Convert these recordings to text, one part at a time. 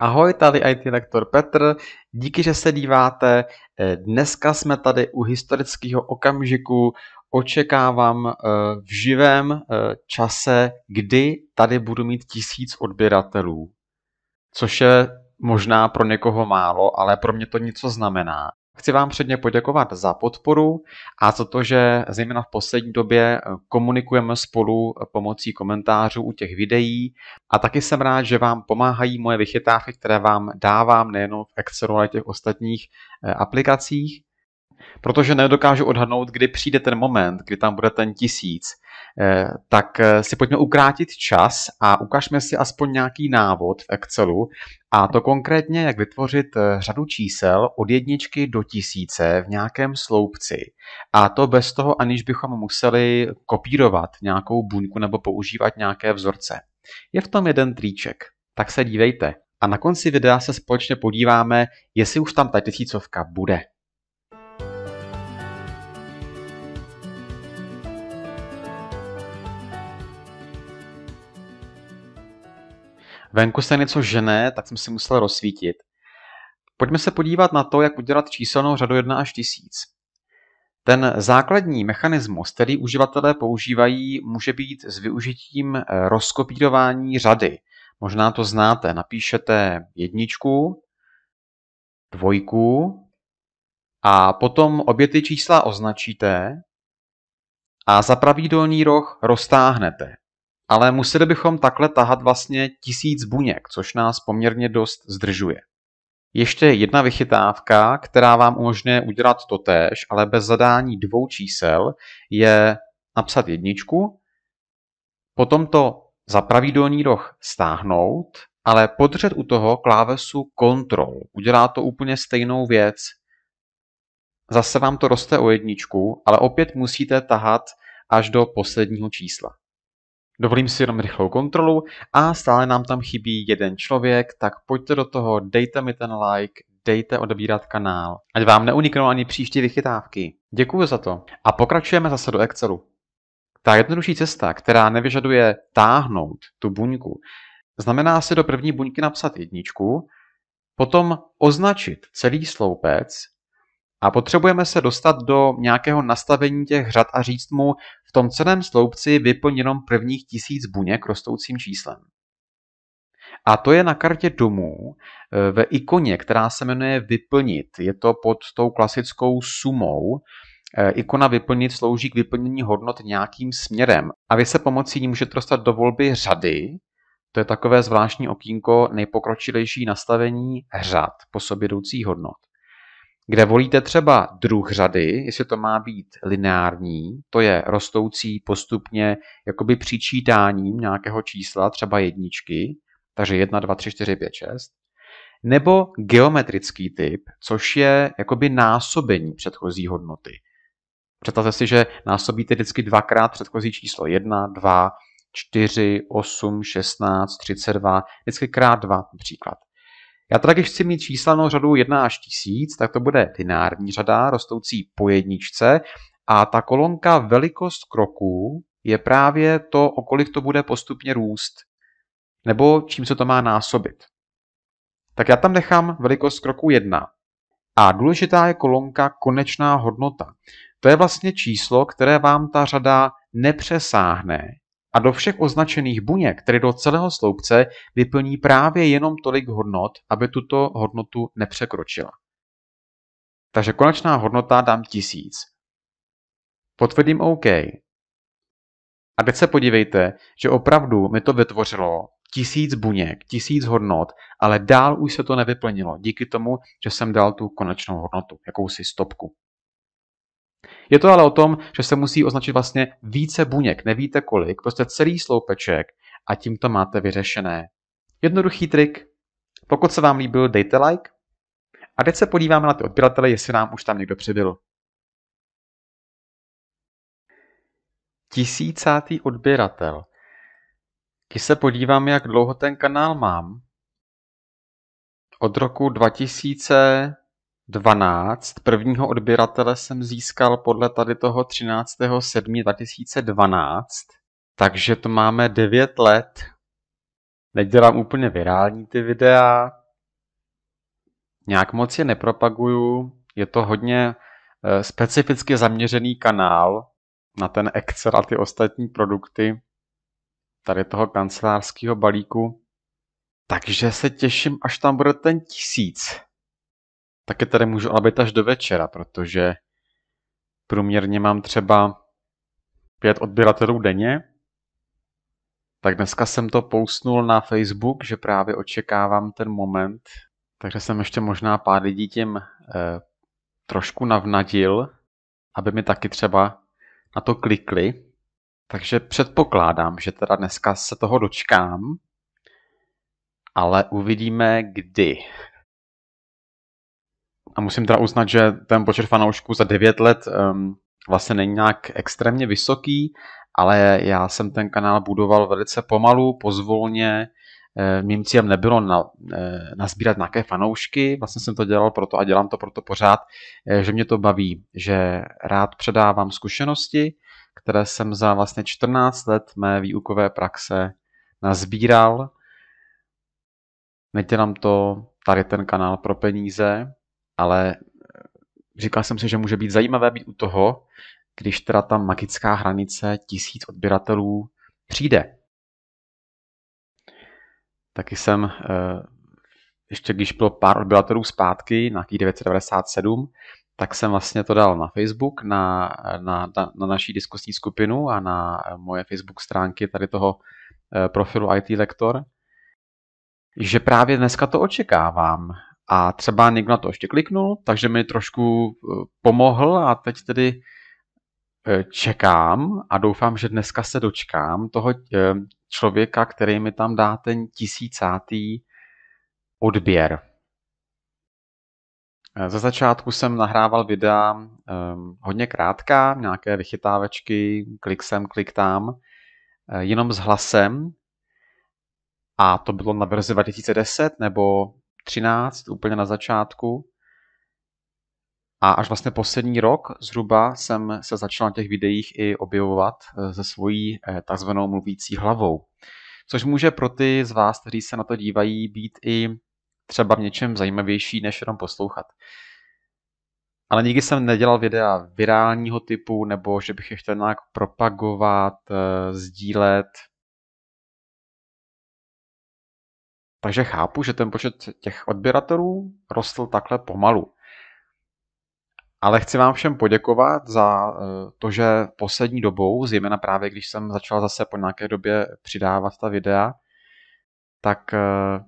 Ahoj, tady IT lektor Petr, díky, že se díváte. Eh, dneska jsme tady u historického okamžiku. Očekávám eh, v živém eh, čase, kdy tady budu mít tisíc odběratelů, což je možná pro někoho málo, ale pro mě to něco znamená. Chci vám předně poděkovat za podporu a za to, že zejména v poslední době eh, komunikujeme spolu eh, pomocí komentářů u těch videí a taky jsem rád, že vám pomáhají moje vychytávky, které vám dávám nejenom v Excelu, ale i těch ostatních eh, aplikacích protože nedokážu odhadnout, kdy přijde ten moment, kdy tam bude ten tisíc, eh, tak eh, si pojďme ukrátit čas a ukážme si aspoň nějaký návod v Excelu a to konkrétně, jak vytvořit eh, řadu čísel od jedničky do tisíce v nějakém sloupci. A to bez toho, aniž bychom museli kopírovat nějakou buňku nebo používat nějaké vzorce. Je v tom jeden triček, tak se dívejte. A na konci videa se společně podíváme, jestli už tam ta tisícovka bude. venku se něco žené, tak jsem si musel rozsvítit. Pojďme se podívat na to, jak udělat číselnou řadu 1 až 1000. Ten základní mechanismus, který uživatelé používají, může být s využitím eh, rozkopírování řady. Možná to znáte, napíšete jedničku, dvojku a potom obě ty čísla označíte a za pravý dolní roh roztáhnete ale museli bychom takhle tahat vlastně tisíc buněk, což nás poměrně dost zdržuje. Ještě jedna vychytávka, která vám umožňuje udělat totéž, ale bez zadání dvou čísel, je napsat jedničku, potom to za pravý dolní roh stáhnout, ale podřet u toho klávesu Ctrl. Udělá to úplně stejnou věc. Zase vám to roste o jedničku, ale opět musíte tahat až do posledního čísla. Dovolím si jenom rychlou kontrolu a stále nám tam chybí jeden člověk, tak pojďte do toho, dejte mi ten like, dejte odebírat kanál, ať vám neuniknou ani příští vychytávky. Děkuji za to. A pokračujeme zase do Excelu. Ta jednodušší cesta, která nevyžaduje táhnout tu buňku, znamená si do první buňky napsat jedničku, potom označit celý sloupec a potřebujeme se dostat do nějakého nastavení těch řad a říct mu, v tom celém sloupci vyplň jenom prvních tisíc buněk rostoucím číslem. A to je na kartě domů e, ve ikoně, která se jmenuje Vyplnit. Je to pod tou klasickou sumou. E, ikona Vyplnit slouží k vyplnění hodnot nějakým směrem. A vy se pomocí ní můžete dostat do volby řady. To je takové zvláštní okýnko nejpokročilejší nastavení řad po sobě jdoucí hodnot kde volíte třeba druh řady, jestli to má být lineární, to je rostoucí postupně jakoby přičítáním nějakého čísla, třeba jedničky, takže 1, 2, 3, 4, 5, 6, nebo geometrický typ, což je jakoby násobení předchozí hodnoty. Představte si, že násobíte vždycky dvakrát předchozí číslo 1, 2, 4, 8, 16, 32, vždycky krát 2 například. Já teda, když chci mít číselnou řadu 1 až 1000, tak to bude lineární řada, rostoucí po jedničce a ta kolonka velikost kroků je právě to, o kolik to bude postupně růst, nebo čím se to má násobit. Tak já tam nechám velikost kroku 1. A důležitá je kolonka konečná hodnota. To je vlastně číslo, které vám ta řada nepřesáhne, a do všech označených buněk, tedy do celého sloupce, vyplní právě jenom tolik hodnot, aby tuto hodnotu nepřekročila. Takže konečná hodnota dám 1000. Potvrdím OK. A teď se podívejte, že opravdu mi to vytvořilo tisíc buněk, tisíc hodnot, ale dál už se to nevyplnilo díky tomu, že jsem dal tu konečnou hodnotu, jakousi stopku. Je to ale o tom, že se musí označit vlastně více buněk, nevíte kolik, prostě celý sloupeček a tím to máte vyřešené. Jednoduchý trik. Pokud se vám líbil, dejte like. A teď se podíváme na ty odběratele, jestli nám už tam někdo přibyl. Tisícátý odběratel. Když se podívám, jak dlouho ten kanál mám, od roku 2000 dvanáct, prvního odběratele jsem získal podle tady toho 13. 7. 2012, takže to máme 9 let. Nedělám úplně virální ty videa, nějak moc je nepropaguju, je to hodně eh, specificky zaměřený kanál na ten Excel a ty ostatní produkty tady toho kancelářského balíku. Takže se těším, až tam bude ten tisíc taky tady můžu ale být až do večera, protože průměrně mám třeba pět odběratelů denně. Tak dneska jsem to pousnul na Facebook, že právě očekávám ten moment, takže jsem ještě možná pár lidí tím eh, trošku navnadil, aby mi taky třeba na to klikli. Takže předpokládám, že teda dneska se toho dočkám, ale uvidíme kdy. A musím teda uznat, že ten počet fanoušků za 9 let um, vlastně není nějak extrémně vysoký, ale já jsem ten kanál budoval velice pomalu, pozvolně. Eh, mým cílem nebylo na, eh, nazbírat nějaké fanoušky, vlastně jsem to dělal proto a dělám to proto pořád, eh, že mě to baví, že rád předávám zkušenosti, které jsem za vlastně 14 let mé výukové praxe nazbíral. Nedělám to tady ten kanál pro peníze, ale eh, říkal jsem si, že může být zajímavé být u toho, když teda ta magická hranice tisíc odběratelů přijde. Taky jsem eh, ještě když bylo pár odběratelů zpátky, na 997, tak jsem vlastně to dal na Facebook, na, na, na, na naší diskusní skupinu a na eh, moje Facebook stránky tady toho profilu IT Lektor, že právě dneska to očekávám, a třeba někdo na to ještě kliknul, takže mi trošku eh, pomohl a teď tedy eh, čekám a doufám, že dneska se dočkám toho eh, člověka, který mi tam dá ten tisícátý odběr. Ze začátku jsem nahrával videa ehm, hodně krátká, nějaké vychytávečky, klik sem, klik tam, jenom s hlasem. A to bylo na verzi 2010 nebo 13, úplně na začátku. A až vlastně poslední rok zhruba jsem se začal na těch videích i objevovat eh, se svojí eh, takzvanou mluvící hlavou. Což může pro ty z vás, kteří se na to dívají, být i třeba v něčem zajímavější, než jenom poslouchat. Ale nikdy jsem nedělal videa virálního typu, nebo že bych je chtěl nějak propagovat, eh, sdílet, Takže chápu, že ten počet těch odběratelů rostl takhle pomalu. Ale chci vám všem poděkovat za eh, to, že poslední dobou, zejména právě když jsem začal zase po nějaké době přidávat ta videa, tak eh,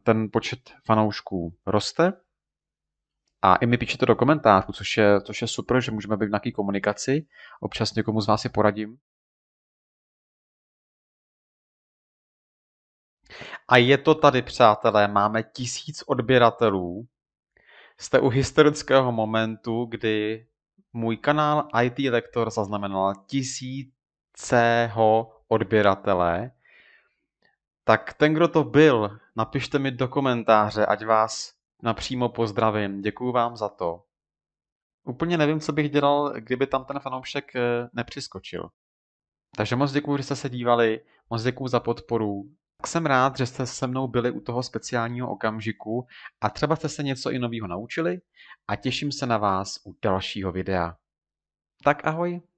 ten počet fanoušků roste. A i mi píšete do komentářů, což je, což je super, že můžeme být v nějaké komunikaci. Občas někomu z vás si poradím. A je to tady, přátelé, máme tisíc odběratelů. Jste u historického momentu, kdy můj kanál IT Lektor zaznamenal tisíceho odběratele. Tak ten, kdo to byl, napište mi do komentáře, ať vás napřímo pozdravím. Děkuju vám za to. Úplně nevím, co bych dělal, kdyby tam ten fanoušek eh, nepřiskočil. Takže moc děkuji, že jste se dívali, moc děkuji za podporu jsem rád, že jste se mnou byli u toho speciálního okamžiku a třeba jste se něco i nového naučili a těším se na vás u dalšího videa. Tak ahoj!